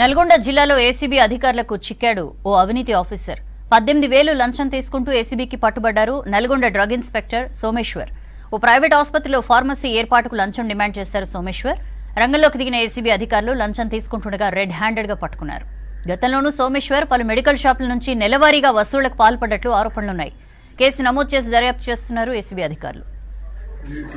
నల్గొండ జిల్లాలో ఏసీబీ అధికారులకు చిక్కాడు ఓ అవినీతి ఆఫీసర్ పద్దెనిమిది వేలు లంచం తీసుకుంటూ ఏసీబీకి పట్టుబడ్డారు నల్గొండ డ్రగ్ ఇన్స్పెక్టర్ సోమేశ్వర్ ఓ ప్రైవేట్ ఆసుపత్రిలో ఫార్మసీ ఏర్పాటుకు లంచం డిమాండ్ చేశారు సోమేశ్వర్ రంగంలోకి దిగిన ఏసీబీ అధికారులు లంచం తీసుకుంటుండగా రెడ్ హ్యాండెడ్ గా పట్టుకున్నారు గతంలోనూ సోమేశ్వర్ పలు మెడికల్ షాపుల నుంచి నెలవారీగా వసూళ్లకు పాల్పడ్డట్లు ఆరోపణలున్నాయి కేసు నమోదు చేసి దర్యాప్తు చేస్తున్నారు ఏసీబీ అధికారులు